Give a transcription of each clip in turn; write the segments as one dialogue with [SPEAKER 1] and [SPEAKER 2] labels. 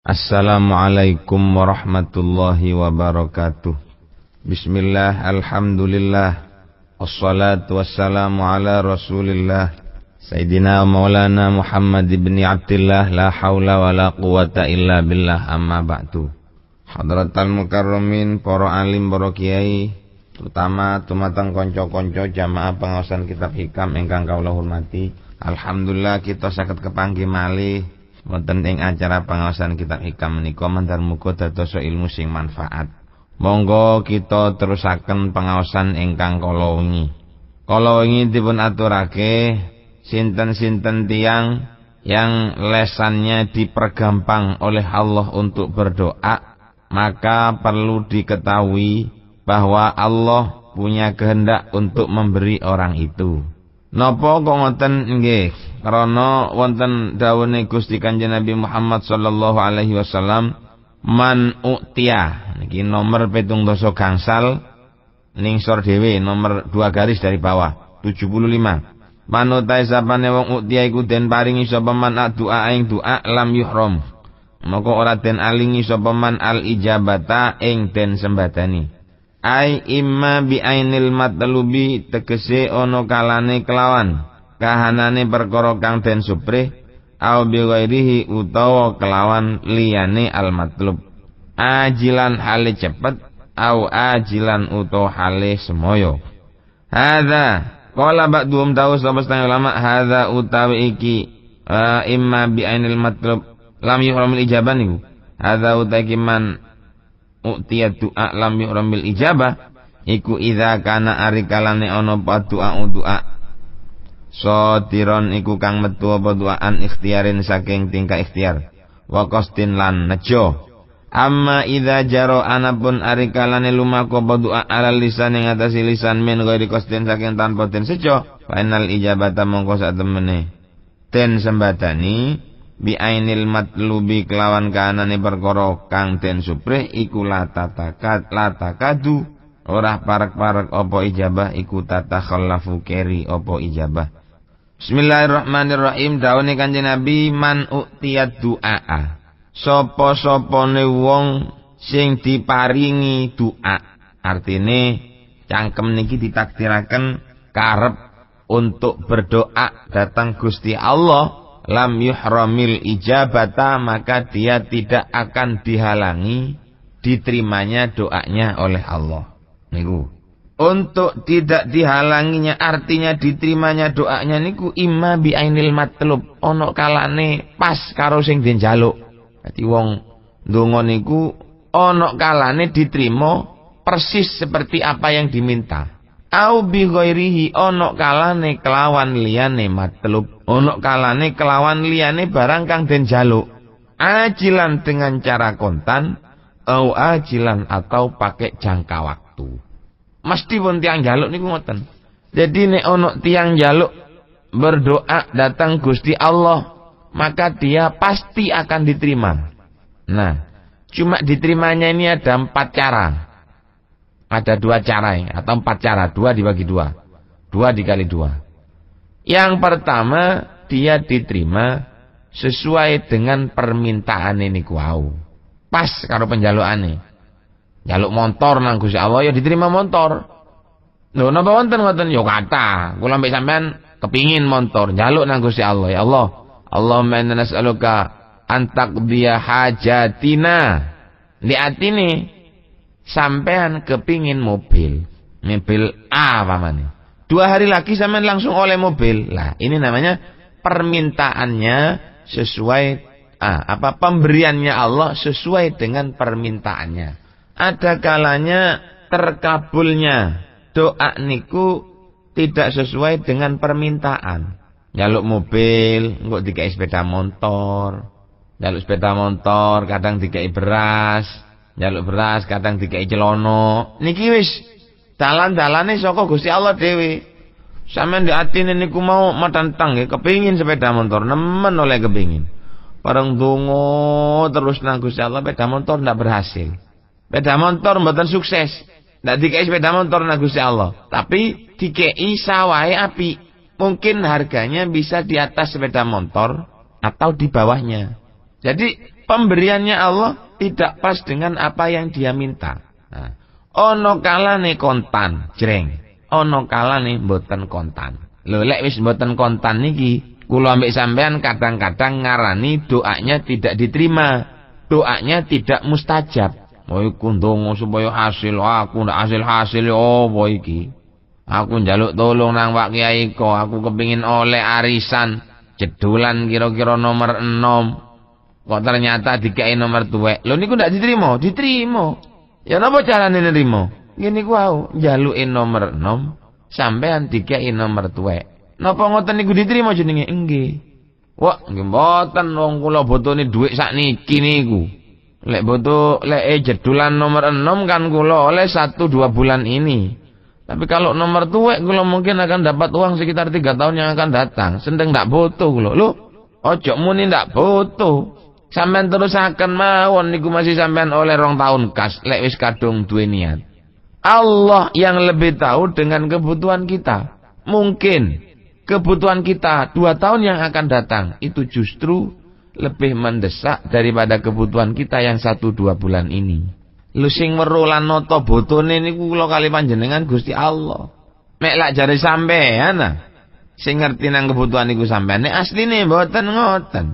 [SPEAKER 1] Assalamualaikum warahmatullahi wabarakatuh Bismillah alhamdulillah Assalatu wassalamu ala rasulillah Sayyidina maulana Muhammad ibn Abdillah La hawla wa la quwata illa billah amma ba'du Hadratal mukarramin Para alim, para kiai Terutama tumatang konco-konco Jamaah pengawasan kitab hikam Engkang kaulah hormati Alhamdulillah kita sakit kepanggi malih wonten ing acara pengawasan kitab ikam menika mandar muga dados ilmu sing manfaat monggo kita terusaken pengawasan ingkang kala wingi kala wingi dipun aturake sinten-sinten tiang yang lesannya dipergampang oleh Allah untuk berdoa maka perlu diketahui bahwa Allah punya kehendak untuk memberi orang itu. Nopo kok ngoten nggih? karena wonten dawuhe Gusti Kanjeng Nabi Muhammad sallallahu alaihi wasallam man utia niki nomor petung dosa gangsal sor dhewe nomor dua garis dari bawah 75 man utai sapane wong utia iku den paringi sapa man doa ing doa lam yuhram moko ora den alingi sapa man al ijabata ing den sembadani ai imma bi ainil matlubi tegese ana kalane kelawan kahanane perkara kang den supri, au bi ghairihi utawa kelawan liyane al matlub ajilan hale cepet au ajilan utawa hale semoyo hadza qala ba'dhum tahu sapa setengah ulama hadza utawi iki uh, imma bi ainil matlub lam yuhramil ijaban niku hadza utaki man u'tiya du'a lam yuhramil ijaba iku idza kana arikalane ana pa du'a So tiron iku kang metu apa duaan ikhtiarin saking tingkah ikhtiar. Wa qasdin lan nejo. Amma idza jaro anapun arikalane lumaku apa doa ala lisan yang atas lisan min ghairi qasdin saking tanpa den sejo. Final ijabata mongko sak temene. Ten sembatani bi ainil matlubi kelawan kahanane perkara kang ten supre iku la latakadu ora parek-parek apa ijabah iku tatakhallafu keri apa ijabah Bismillahirrahmanirrahim dawuhe Kanjeng Nabi man uktiyad du'a. Sapa-sapane wong sing diparingi doa. Artine cangkem niki ditakdiraken karep untuk berdoa datang Gusti Allah lam yuhramil ijabata maka dia tidak akan dihalangi diterimanya doanya oleh Allah niku untuk tidak dihalanginya artinya diterimanya doanya niku imma bi ainil matlub ana kalane pas karo sing dijaluk dadi wong ndonga niku ana kalane diterima persis seperti apa yang diminta au bi ghairihi ana kalane kelawan liyane matlub ana kalane kelawan liyane barang kang den jaluk ajilan dengan cara kontan au ajilan atau pakai jangka waktu Mesti pun tiang jaluk niku ngoten. Jadi nek ono tiang jaluk berdoa datang Gusti Allah, maka dia pasti akan diterima. Nah, cuma diterimanya ini ada empat cara. Ada dua cara ya, atau empat cara, dua dibagi dua. Dua dikali dua. Yang pertama, dia diterima sesuai dengan permintaan ini kuau. Pas kalau penjaluan nih. Jaluk motor nang Gusti Allah ya diterima motor. Lho napa wonten ngoten ya kata, kula mbek sampean kepingin motor, jaluk nang Gusti Allah ya Allah. Allahumma inna nas'aluka an taqdiya hajatina. Lihat ini sampean kepingin mobil, mobil A pamane. Dua hari lagi sampean langsung oleh mobil. Lah, ini namanya permintaannya sesuai ah, apa pemberiannya Allah sesuai dengan permintaannya ada kalanya terkabulnya doa niku tidak sesuai dengan permintaan. Nyaluk mobil, nggak dikai sepeda motor. Nyaluk sepeda motor, kadang dikai beras. Nyaluk beras, kadang dikai celono. Niki wis, dalan sokok saka Gusti Allah dewi. Sama di ini niku mau matantang ya, kepingin sepeda motor, nemen oleh kepingin. Parang tunggu terus nang Gusti Allah sepeda motor ndak berhasil. Sepeda motor mboten sukses. Ndak dikei sepeda motor nang Gusti Allah, tapi dikei sawai api. Mungkin harganya bisa di atas sepeda motor atau di bawahnya. Jadi pemberiannya Allah tidak pas dengan apa yang dia minta. Nah, ono kalane kontan, jreng. Ono kalane mboten kontan. Lho lek wis mboten kontan niki, kula ambek sampean kadang-kadang ngarani doanya tidak diterima, doanya tidak mustajab. Kowe iku ndonga supaya hasil aku ndak hasil-hasil ya apa iki. Aku njaluk tolong nang Pak Kiai ko, aku kepingin oleh arisan jedulan kira-kira nomor 6. Kok ternyata dikai nomor 2. Lho niku ndak diterima, diterima. Ya napa carane nerima? Ngene ku aku njaluke nomor 6 sampean dikai nomor 2. Napa ngoten niku diterima jenenge? Nggih. Wah, nggih mboten wong kula botone dhuwit sak niki niku. Lek butuh lek eh jedulan nomor enam kan kula oleh satu dua bulan ini. Tapi kalau nomor tuwek kula mungkin akan dapat uang sekitar tiga tahun yang akan datang. Sendeng ndak butuh kula. Lho, ojo muni ndak butuh. Sampean akan mawon niku masih sampean oleh rong tahun kas lek wis kadung duwe niat. Allah yang lebih tahu dengan kebutuhan kita. Mungkin kebutuhan kita dua tahun yang akan datang itu justru lebih mendesak daripada kebutuhan kita yang satu dua bulan ini. Lusing merulan noto botone ini kula kali panjenengan Gusti Allah. Mek lak sampai, ya nah. Sing ngerti nang kebutuhan sampai. nih, asli nih mboten ngoten.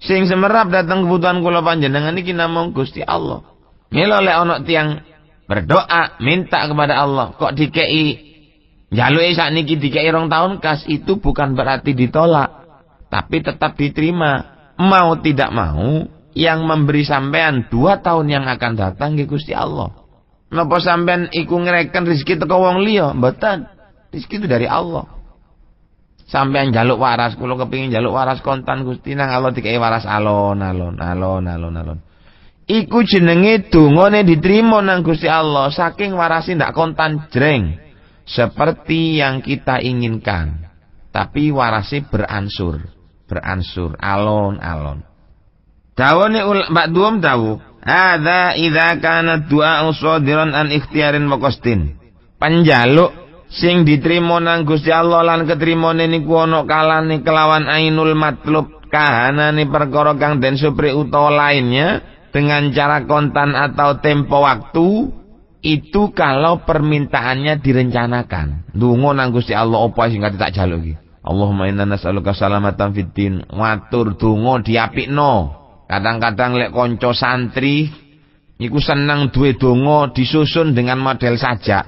[SPEAKER 1] Sing semerap datang kebutuhan kula panjenengan niki mau Gusti Allah. Mila le ana tiang berdoa minta kepada Allah kok dikei jaluke niki dikei rong tahun kas itu bukan berarti ditolak tapi tetap diterima mau tidak mau yang memberi sampean dua tahun yang akan datang ke Gusti Allah. Napa sampean iku ngereken rezeki teko wong liya? Mboten. Rezeki itu dari Allah. Sampean jaluk waras, kula kepingin jaluk waras kontan Gusti nang Allah dikai waras alon-alon, alon-alon, alon. Iku jenenge dungane diterima nang Gusti Allah saking warasi ndak kontan jreng. Seperti yang kita inginkan. Tapi warasi beransur beransur alon-alon. Dawane Mbak Duom tahu, hadza idza kana du'a sadiran an ikhtiarin makostin qasdin. Panjaluk sing diterima nang Gusti Allah lan ketrimone niku ana kalane kelawan ainul matlub kahanane perkara kang den supri utawa lainnya dengan cara kontan atau tempo waktu itu kalau permintaannya direncanakan. Dungo nang Gusti Allah opo sing tak jaluk iki. Allahumma inna nas'aluka salamatan fid din. Matur donga diapikno. Kadang-kadang lek kanca santri iku seneng duwe donga disusun dengan model sajak.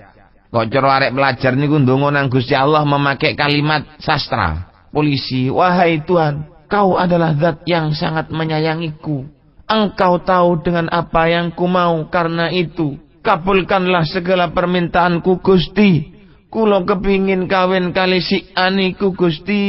[SPEAKER 1] Kok cara arek pelajar niku ndonga nang Gusti Allah memakai kalimat sastra. Polisi, wahai Tuhan, kau adalah zat yang sangat menyayangiku. Engkau tahu dengan apa yang ku mau karena itu. Kabulkanlah segala permintaanku Gusti. Kulo kepingin kawin kali si aniku Gusti.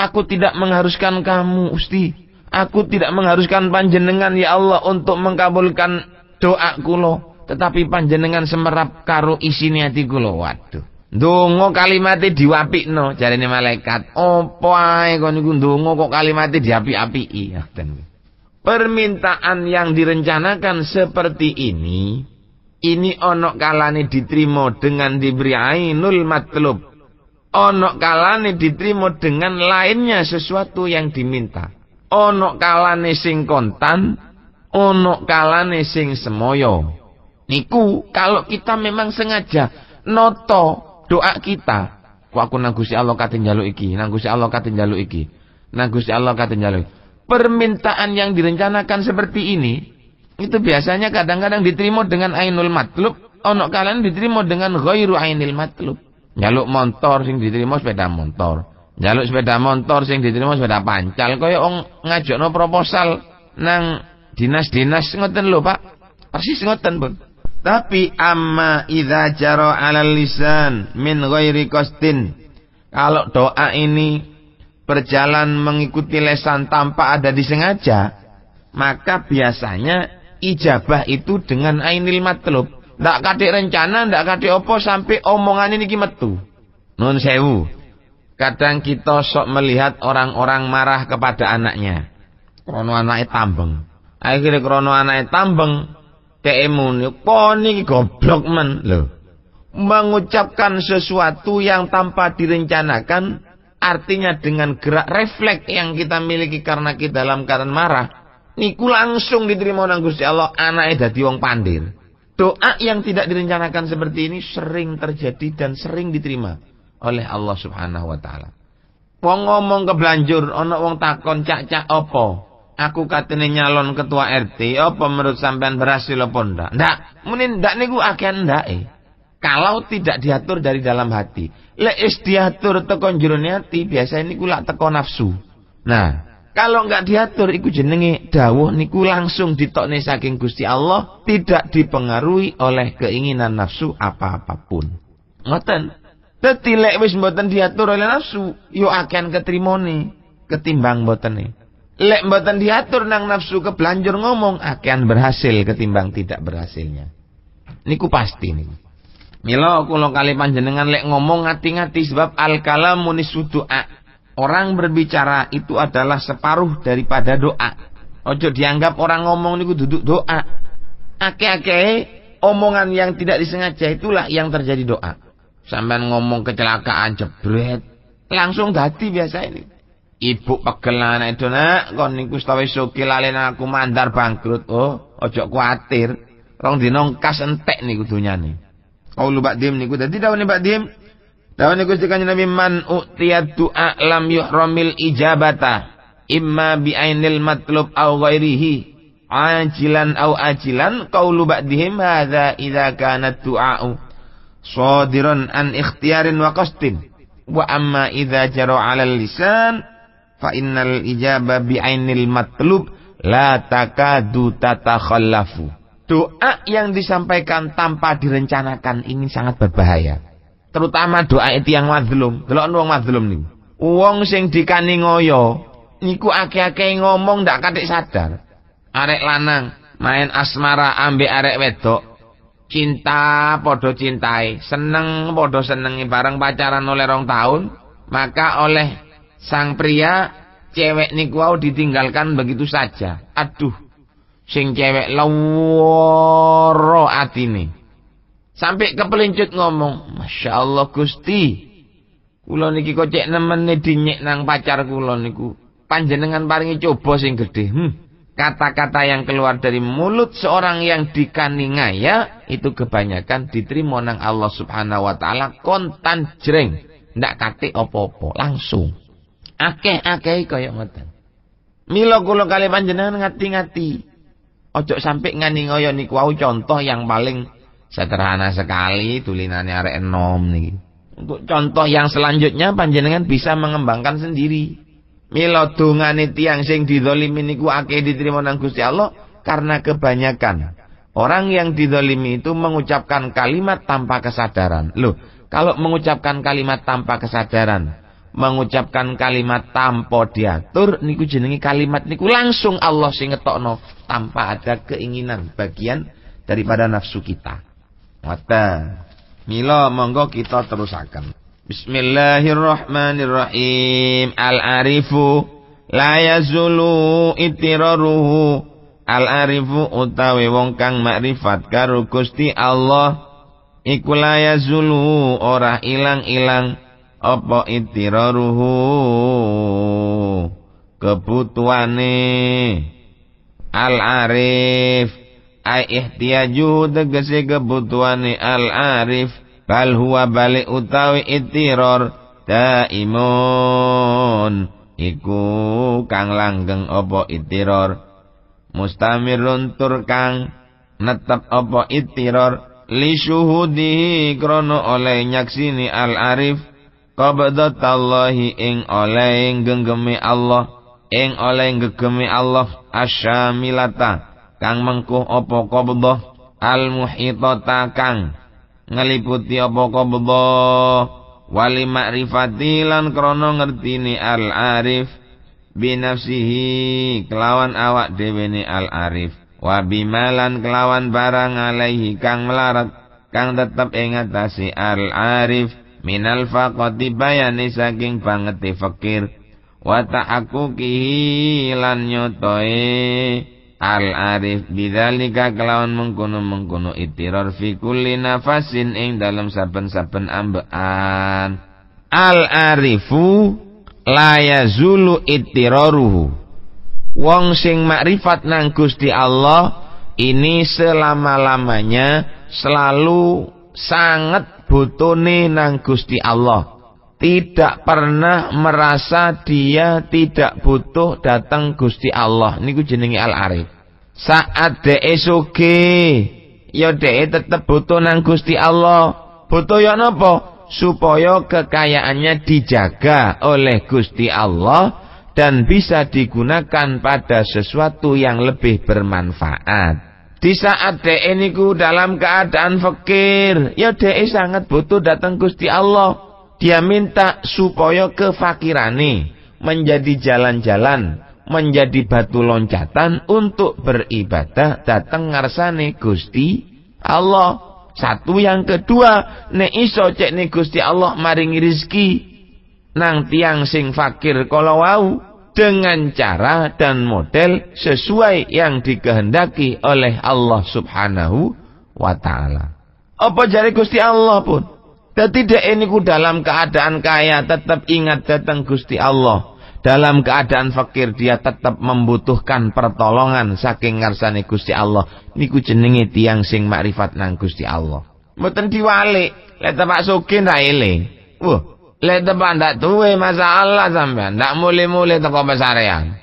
[SPEAKER 1] Aku tidak mengharuskan kamu Gusti. Aku tidak mengharuskan panjenengan ya Allah untuk mengkabulkan doa kulo. Tetapi panjenengan semerap karo isini hati kulo. Waduh. Dungo Dongo no diwapikno ini malaikat. Opo ae dungo kok dongo kok kalimatnya iya apiki Permintaan yang direncanakan seperti ini ini onok kalane diterima dengan diberi ainul matlub onok kalane diterima dengan lainnya sesuatu yang diminta onok kalane sing kontan onok kalane sing semoyo niku kalau kita memang sengaja noto doa kita Kok aku nanggusi Allah katin jalu iki nanggusi Allah katin jalu iki nanggusi Allah Allah jalu iki. permintaan yang direncanakan seperti ini itu biasanya kadang-kadang diterima dengan ainul matlub ono kalian diterima dengan ghairu ainul matlub nyaluk motor sing diterima sepeda motor nyaluk sepeda motor sing diterima sepeda pancal kaya ong no proposal nang dinas-dinas ngoten lho Pak persis ngoten pun tapi amma idza jaro alal lisan min ghairi kostin kalau doa ini berjalan mengikuti lesan tanpa ada disengaja, maka biasanya ijabah itu dengan ainil matlub. Ndak kadek rencana, ndak kadek opo sampai omongan ini gimetu. Nun sewu. Kadang kita sok melihat orang-orang marah kepada anaknya. Krono anaknya tambeng. Akhirnya krono anaknya tambeng. Teemun, koni goblok men. Loh. Mengucapkan sesuatu yang tanpa direncanakan, artinya dengan gerak refleks yang kita miliki karena kita dalam keadaan marah, niku langsung diterima nang Gusti Allah anaknya dadi wong pandir. Doa yang tidak direncanakan seperti ini sering terjadi dan sering diterima oleh Allah Subhanahu wa taala. Wong ngomong keblanjur ono wong takon cak-cak apa? Aku katene nyalon ketua RT opo menurut sampean berhasil apa ndak? Ndak, mungkin ndak niku akan eh. Kalau tidak diatur dari dalam hati. Lek istiatur diatur teko jero hati biasa niku lak teko nafsu. Nah, kalau enggak diatur iku jenenge dawuh niku langsung ditokne saking Gusti Allah, tidak dipengaruhi oleh keinginan nafsu apa-apapun. Ngoten. Dadi lek wis mboten diatur oleh nafsu, yo akan ketrimone ketimbang mboten Lek mboten diatur nang nafsu kebelanjur ngomong akan berhasil ketimbang tidak berhasilnya. Niku pasti niku. Mila kula kali panjenengan lek ngomong ngati-ngati sebab al kalamu nisudu'a Orang berbicara itu adalah separuh daripada doa. Ojo dianggap orang ngomong itu duduk doa. Ake-ake omongan yang tidak disengaja itulah yang terjadi doa. Sampai ngomong kecelakaan jebret, langsung dati biasa ini. Ibu pegel anak itu nak, kon niku stawi suki aku mandar bangkrut. Oh, ojo khawatir. Rong dinongkas entek niku nih. Kau lupa Dim niku dadi dawuh pak Dim, Lawan Gusti Kanjeng Nabi man utiyat du'a lam yuhramil ijabata imma bi ainil matlub aw ghairihi ajilan aw ajilan qaulu ba'dihim hadza idza kana du'a'u sadiran an ikhtiyarin wa qastin wa amma idza jara 'alal lisan fa innal ijaba bi ainil matlub la takadu tatakhallafu doa yang disampaikan tanpa direncanakan ini sangat berbahaya terutama doa itu yang mazlum kalau wong mazlum nih wong sing dikani ngoyo niku ake-ake ngomong ndak katik sadar arek lanang main asmara ambek arek wedok cinta podo cintai seneng podo senengi bareng pacaran oleh rong tahun maka oleh sang pria cewek niku ditinggalkan begitu saja aduh sing cewek loro atine Sampai kepelincut ngomong, Masya Allah Gusti. Kulau niki kok cek dinyek nang pacar kulau niku. Panjenengan paringi coba sing gede. Hmm. Kata-kata yang keluar dari mulut seorang yang dikaningaya itu kebanyakan diterima nang Allah Subhanahu wa taala kontan jreng, ndak kate opo-opo, langsung. Akeh-akeh kaya ngoten. Milo kulau kali panjenengan ngati-ngati. Ojo sampai ngani ngoyo niku wau contoh yang paling Sederhana sekali tulinannya arek enom nih. Untuk contoh yang selanjutnya panjenengan bisa mengembangkan sendiri. Milo dungane tiang sing didolimi niku akeh diterima nang Gusti Allah karena kebanyakan orang yang didolimi itu mengucapkan kalimat tanpa kesadaran. Loh, kalau mengucapkan kalimat tanpa kesadaran, mengucapkan kalimat tanpa diatur niku jenengi kalimat niku langsung Allah sing ngetokno tanpa ada keinginan bagian daripada nafsu kita. Hatta milo monggo kita terusakan Bismillahirrahmanirrahim. Al-arifu la yazulu itiraruhu. Al-arifu utawi wong kang makrifat karo Allah iku la yazulu ora ilang-ilang apa itiraruhu kebutuhane al-arif ay ihtiyaju tegesi kebutuhani al arif bal huwa balik utawi itiror daimun iku kang langgeng opo itiror mustamirun runtur kang netep opo itiror li syuhudihi krono oleh nyaksini al arif qabdatallahi ing oleh genggemi Allah ing oleh genggemi Allah asyamilata kang mengkuh opo qabdhah al muhitata kang ngeliputi opo qabdhah wali ma'rifati lan krana ngertini al arif binafsihi kelawan awak dhewe al arif wa bimalan kelawan barang alaihi kang melarat kang tetep ingat atase al arif minal faqati bayani saking banget fakir wa ta'akukihi lan nyotoe al arif bidzalika kelawan mengkono mengkono itirar fi kulli nafasin ing dalam saben-saben ambean. al arifu la yazulu itiraruhu wong sing makrifat nang Gusti Allah ini selama-lamanya selalu sangat butoni nang Gusti Allah tidak pernah merasa dia tidak butuh datang Gusti Allah. Niku jenenge Al-Arif. Saat de sugih, yo ya de tetap butuh nang Gusti Allah. Butuh yo ya nopo Supaya kekayaannya dijaga oleh Gusti Allah dan bisa digunakan pada sesuatu yang lebih bermanfaat. Di saat de niku dalam keadaan fakir, yo ya de sangat butuh datang Gusti Allah dia minta supaya kefakirani menjadi jalan-jalan, menjadi batu loncatan untuk beribadah datang ngarsane Gusti Allah. Satu yang kedua, nek iso cek ne Gusti Allah maringi rizki nang tiang sing fakir kalau wau dengan cara dan model sesuai yang dikehendaki oleh Allah Subhanahu wa taala. Apa jari Gusti Allah pun dan tidak ini ku dalam keadaan kaya tetap ingat datang Gusti Allah. Dalam keadaan fakir dia tetap membutuhkan pertolongan saking ngarsane Gusti Allah. Niku jenenge tiang sing makrifat nang Gusti Allah. Mboten diwalik, lek Pak Sugih ra eling. Wah, lek tepak ndak duwe masalah sampean, ndak mule-mule teko pasarean.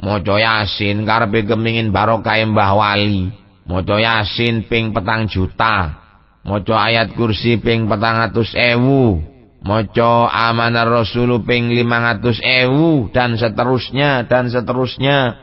[SPEAKER 1] mau Yasin karepe kemingin barokah Mbah Wali. mau Yasin ping petang juta. Moco ayat kursi ping petangatus ewu. moco amanah rasulu ping limangatus ewu. Dan seterusnya, dan seterusnya.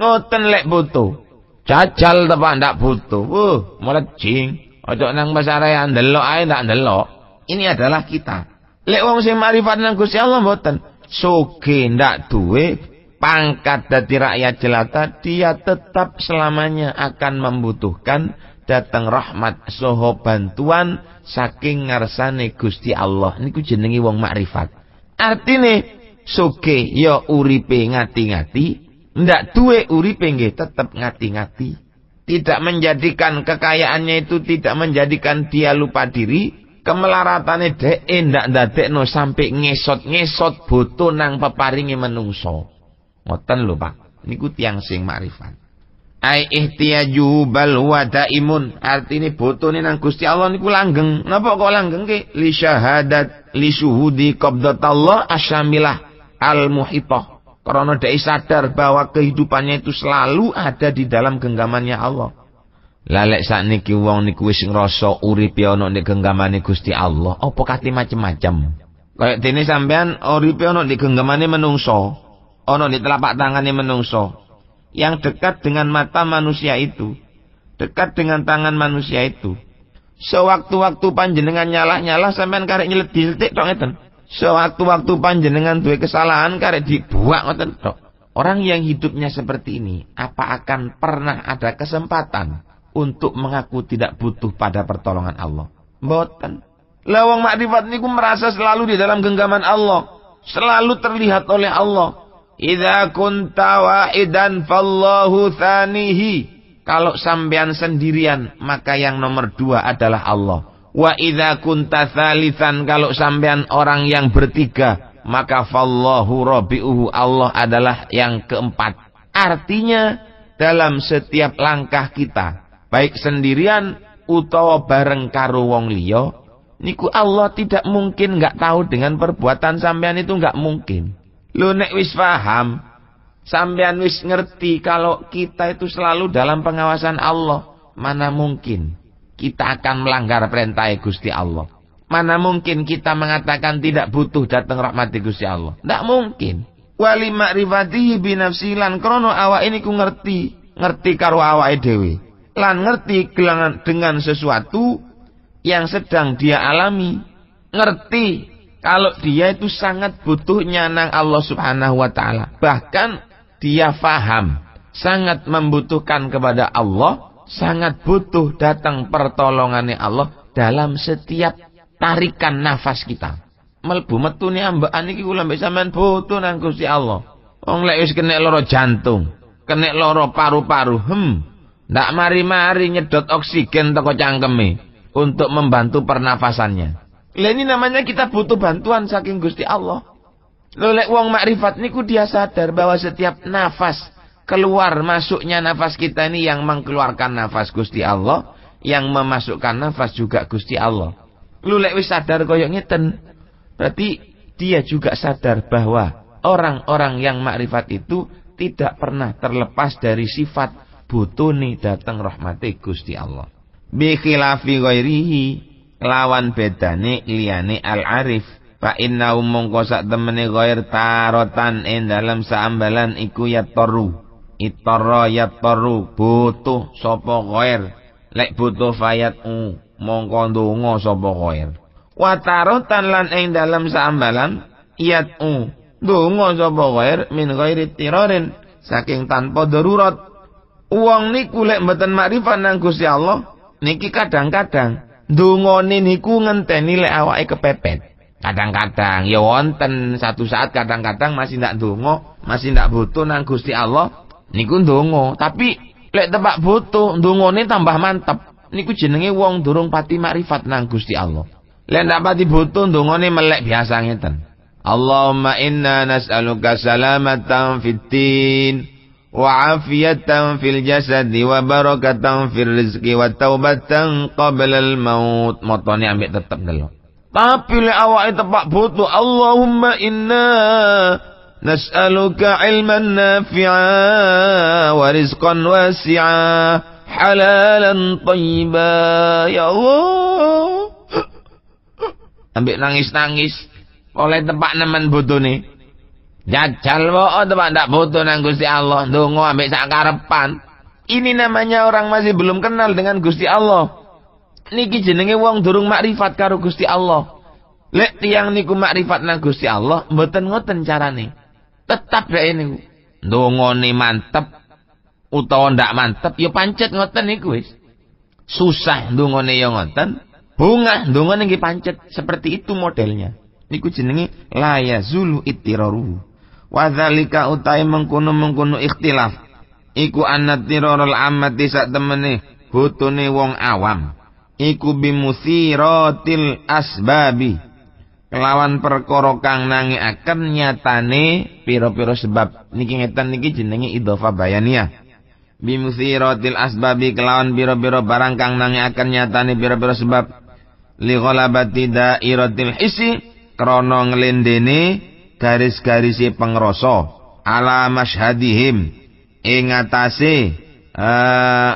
[SPEAKER 1] Noten lek butuh. Jajal tepak ndak butuh. Wuh, melecing. Ojo nang pasaraya ah, ndelok ae ndak ndelok. Ini adalah kita. Lek wong sing marifat nang Gusti Allah mboten. Soge ndak duwe pangkat dari rakyat jelata, dia tetap selamanya akan membutuhkan datang rahmat soho bantuan saking ngarsane Gusti Allah ini niku jenengi wong makrifat artine soge ya uripe ngati-ngati ndak duwe uripe nggih tetep ngati-ngati tidak menjadikan kekayaannya itu tidak menjadikan dia lupa diri kemelaratane dhek ndak ndadekno sampai ngesot-ngesot butuh nang peparingi menungso ngoten lho Pak niku tiang sing makrifat ai ihtiyaju bal wadaimun artine botone nang Gusti Allah niku langgeng napa kok langgeng ki li syahadat li syuhudi qabdatallah asyamilah al muhitah karena dai sadar bahwa kehidupannya itu selalu ada di dalam genggamannya Allah lalek saat wong niku wis ngrasa uripe ana ning genggamane Gusti Allah apa kate macem-macem kaya dene sampean uripe ana di genggamane menungso ana di telapak tangane menungso yang dekat dengan mata manusia itu, dekat dengan tangan manusia itu. Sewaktu-waktu panjenengan nyalah-nyalah sampean karek nyeledik-ledik tok ngeten. Sewaktu-waktu panjenengan duwe kesalahan karek dibuak ngeten tok. Orang yang hidupnya seperti ini, apa akan pernah ada kesempatan untuk mengaku tidak butuh pada pertolongan Allah? Mboten. Lawang makrifat niku merasa selalu di dalam genggaman Allah, selalu terlihat oleh Allah, Idza kunta wahidan fallahu thanihi. Kalau sampean sendirian, maka yang nomor dua adalah Allah. Wa idza kunta thalithan, kalau sampean orang yang bertiga, maka fallahu rabi'uhu. Allah adalah yang keempat. Artinya, dalam setiap langkah kita, baik sendirian utawa bareng karo wong liya, niku Allah tidak mungkin nggak tahu dengan perbuatan sampean itu nggak mungkin. Lu nek wis paham, sampean wis ngerti kalau kita itu selalu dalam pengawasan Allah. Mana mungkin kita akan melanggar perintah Gusti Allah. Mana mungkin kita mengatakan tidak butuh datang rahmat Gusti Allah. Tidak mungkin. Wali makrifati binafsilan krono awa ini ku ngerti. Ngerti karo awa dewi. Lan ngerti dengan sesuatu yang sedang dia alami. Ngerti kalau dia itu sangat butuh nyanang Allah Subhanahu wa taala. Bahkan dia faham sangat membutuhkan kepada Allah, sangat butuh datang pertolongannya Allah dalam setiap tarikan nafas kita. Melbu metu nih ani ki kula mbek sampean butuh nang Gusti Allah. Wong lek wis kena loro jantung, kena loro paru-paru, hem. Ndak mari-mari nyedot oksigen teko cangkeme untuk membantu pernafasannya. Lah ini namanya kita butuh bantuan saking Gusti Allah. Lolek wong makrifat niku dia sadar bahwa setiap nafas keluar masuknya nafas kita ini yang mengeluarkan nafas Gusti Allah, yang memasukkan nafas juga Gusti Allah. Lolek wis sadar koyok ngeten. Berarti dia juga sadar bahwa orang-orang yang makrifat itu tidak pernah terlepas dari sifat butuni datang rahmati Gusti Allah. Bikhilafi khilafi ghairihi lawan bedane liyane al-arif fa inna mongko sak temene ghair tarotan en dalam saambalan iku itara ya toru butuh sapa ghair lek butuh fayat u mongko ndonga sapa ghair wa tarotan lan ing dalam saambalan u ndonga sapa ghair min ghairi tirarin saking tanpa darurat uang niku lek mboten makrifat nang Gusti Allah niki kadang-kadang dungone niku ngenteni lek awake kepepet. Kadang-kadang ya wonten satu saat kadang-kadang masih ndak dungo, masih ndak butuh nang Gusti Allah niku dungo, tapi lek tebak butuh dungane tambah mantep. Niku jenenge wong durung pati makrifat nang Gusti Allah. Lek ndak pati butuh dungane melek biasa ngeten. Allahumma inna nas'aluka salamatan fitin. din وعافية في الجسد وبركة في الرزق وتوبة قبل الموت motornya عم tetap دلو tapi le awak itu pak butuh Allahumma inna nas'aluka ilman nafi'a wa rizqan wasi'a halalan tayyiba ya Allah ambil nangis-nangis oleh tempat nemen butuh nih Jajal itu oh, teman tidak butuh nang Gusti Allah, ndonga ambil sakarepan. Ini namanya orang masih belum kenal dengan Gusti Allah. Niki jenenge wong durung makrifat karo Gusti Allah. Lek tiang niku makrifat nang Gusti Allah, mboten ngoten carane. Tetap ini. niku. nih mantep utawa ndak mantep ya pancet ngoten niku wis. Susah nih ya ngoten, bunga ndongone nggih pancet. Seperti itu modelnya. Niku jenenge la yazulu ittiraruhu. Wadhalika utai mengkunu-mengkunu ikhtilaf. Iku anat tirorol amati sak temene. Hutune wong awam. Iku bimusirotil asbabi. Kelawan perkara kang nangi akan nyatane piro-piro sebab. Niki ngetan niki jenenge idofa bimusi Bimusirotil asbabi kelawan piro-piro barang kang nangi akan nyatane piro-piro sebab. Ligolabati irotil hisi. Krono ngelendene garis garis pengroso ala masyhadihim ing atase uh,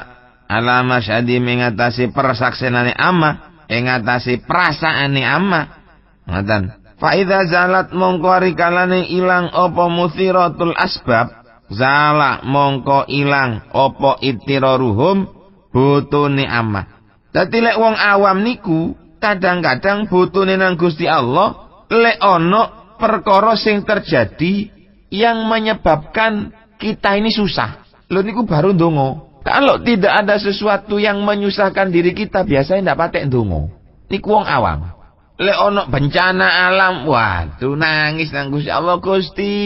[SPEAKER 1] ala masyhadihim ing atase persaksenane ama ing atase prasaane ama fa idza zalat mongko rikalane ilang apa musiratul asbab zala mongko ilang apa itiraruhum butune ama dadi lek wong awam niku kadang-kadang butune nang Gusti Allah lek ana perkara sing terjadi yang menyebabkan kita ini susah. Lo niku baru dongo. Kalau tidak ada sesuatu yang menyusahkan diri kita, biasanya tidak patek dongo. Niku wong awam. Leono ono bencana alam, waduh nangis nangis Allah Gusti.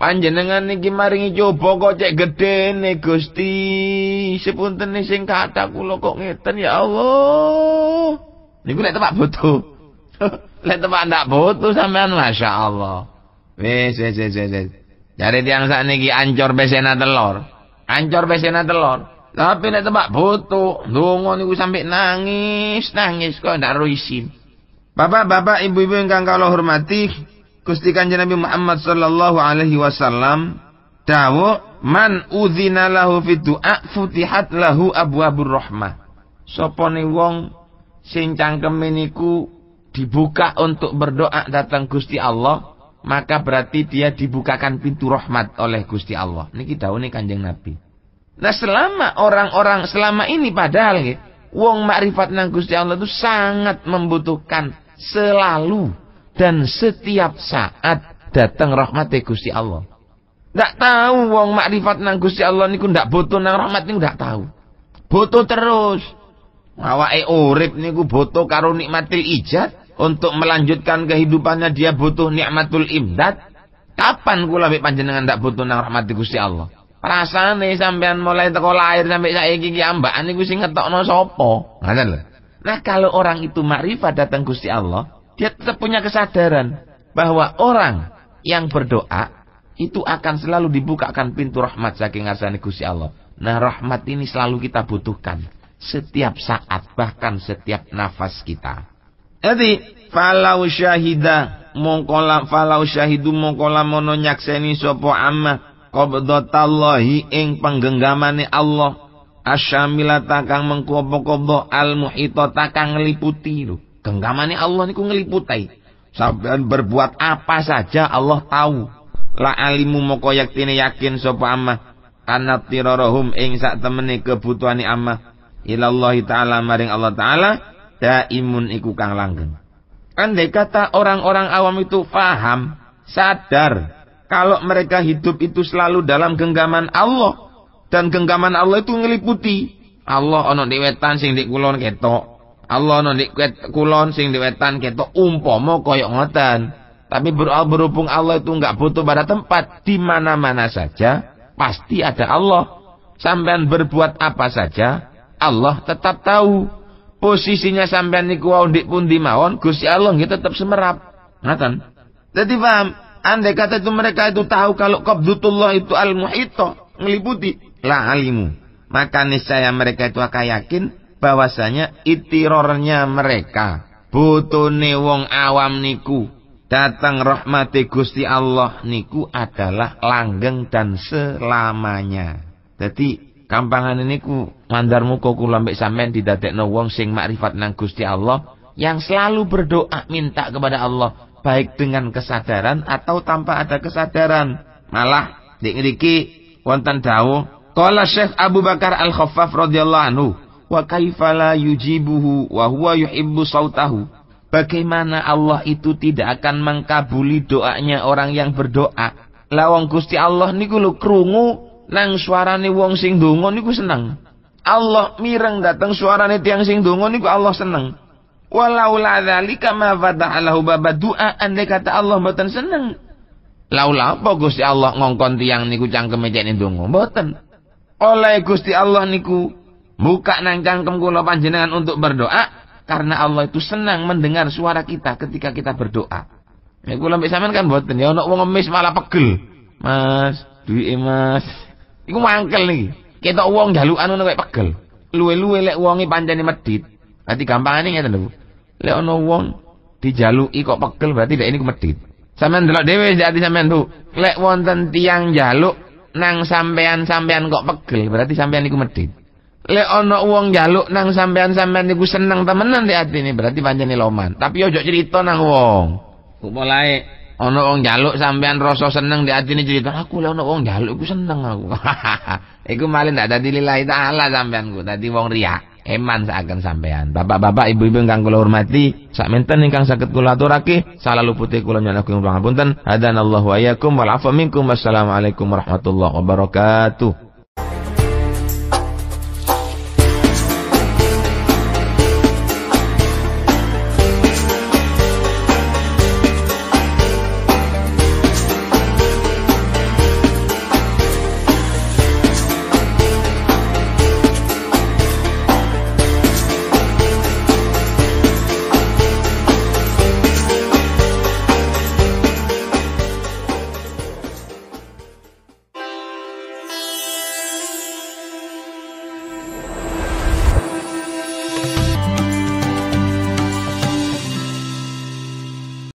[SPEAKER 1] Panjenengan niki maringi coba kok cek gedene Gusti. Sepunten sing aku lo kok ngeten ya Allah. Niku nek tepak butuh. Lihat tempat ndak butuh sampean Masya Allah. Wis wis wis wis. Dari tiang saat niki ancor besena telur. Ancor besena telur. Tapi lihat tempat butuh, dongo niku sampai nangis, nangis kok ndak ruisim. Bapak-bapak, ibu-ibu yang kalau hormati, kustikan Kanjeng Muhammad sallallahu alaihi wasallam Tahu, man udzina lahu fi du'a futihat lahu abwabur rahmah. Soponi wong sing cangkeme dibuka untuk berdoa datang Gusti Allah, maka berarti dia dibukakan pintu rahmat oleh Gusti Allah. Ini kita ini kanjeng Nabi. Nah selama orang-orang selama ini padahal ya, wong makrifat nang Gusti Allah itu sangat membutuhkan selalu dan setiap saat datang rahmat e Gusti Allah. Tidak tahu wong makrifat nang Gusti Allah niku ndak butuh nang rahmat ini ndak tahu. Butuh terus. Awake urip niku butuh karo nikmatil ijat untuk melanjutkan kehidupannya dia butuh nikmatul imdad. Kapan kula lebih panjenengan ndak butuh nang rahmat Gusti Allah? Perasaan Rasane sampean mulai teko lahir sampai saiki iki ambakan niku sing ngetokno sapa? Ngoten lho. Nah, kalau orang itu makrifat datang Gusti Allah, dia tetap punya kesadaran bahwa orang yang berdoa itu akan selalu dibukakan pintu rahmat saking ngasani Gusti Allah. Nah, rahmat ini selalu kita butuhkan setiap saat bahkan setiap nafas kita. Jadi falau syahida mongkola falau syahidu mongkola mono nyakseni sopo amma kobdotallahi ing penggenggamani Allah asyamila takang mengkobo-kobo al muhito takang ngeliputi lu genggamani Allah niku ngeliputai. Sampean berbuat apa saja Allah tahu. La alimu moko yaktine yakin sopo amma anak tirorohum ing sak temene kebutuhani amma ilallahi taala maring Allah taala daimun iku kang langgeng. Andai kata orang-orang awam itu faham, sadar kalau mereka hidup itu selalu dalam genggaman Allah dan genggaman Allah itu ngeliputi Allah ono di wetan sing di kulon ketok. Allah ono di kulon sing di wetan ketok umpama koyok ngotan. Tapi berhubung Allah itu nggak butuh pada tempat, di mana-mana saja pasti ada Allah. Sampai berbuat apa saja, Allah tetap tahu posisinya sampean niku wau pun pundi mawon Gusti Allah nggih tetap semerap ngaten dadi paham andai kata itu mereka itu tahu kalau qabdutullah itu al muhito meliputi la alimu maka niscaya mereka itu akan yakin bahwasanya itirornya mereka butune wong awam niku datang rahmati Gusti Allah niku adalah langgeng dan selamanya jadi Kampangan ini ku mandar muka ku lambek sampean no wong sing makrifat nang Gusti Allah yang selalu berdoa minta kepada Allah baik dengan kesadaran atau tanpa ada kesadaran. Malah dikriki wantan dawo. qala Syekh Abu Bakar al khafaf radhiyallahu anhu wa kaifala yujibuhu wa huwa yuhibbu sautahu. Bagaimana Allah itu tidak akan mengkabuli doanya orang yang berdoa? Lawang Gusti Allah niku lho krungu Nang suarane wong sing donga niku seneng. Allah mireng dateng suarane tiang sing donga niku Allah seneng. Walau la dzalika ma fatahalahu baba doa andai kata Allah mboten seneng. Laula apa Gusti Allah ngongkon tiang niku cangkeme cekne dungon mboten. Oleh Gusti Allah niku buka nang cangkem kula panjenengan untuk berdoa karena Allah itu senang mendengar suara kita ketika kita berdoa. Ya kula mbek sampean kan mboten ya ono wong ngemis malah pegel. Mas, duwe emas. Iku mangkel nih. kita uang jalukan anu nengai pegel. Luwe-luwe lek wonge panjani medit. Berarti nih ya tuh. Lek uang di dijaluki kok pegel berarti lek ini medit. Sampeyan delok dewe jadi sampeyan tu. Lek wonten tiang jaluk nang sampean-sampean kok pegel berarti sampean niku medit. Lek ono uang jaluk nang sampean-sampean niku seneng temenan di ini berarti panjani loman. Tapi ojo cerita nang uang. Mulai ono wong jaluk sampean rasa seneng di ini cerita aku lah ono wong jaluk aku seneng aku ada malah lila itu lillahi taala ku tadi wong Ria eman seakan sampean bapak-bapak ibu-ibu ingkang kula hormati sakmenten kang sakit kula turaki salalu putih kula nyuwun agung pangapunten hadanallahu wa iyyakum wal afa minkum warahmatullahi wabarakatuh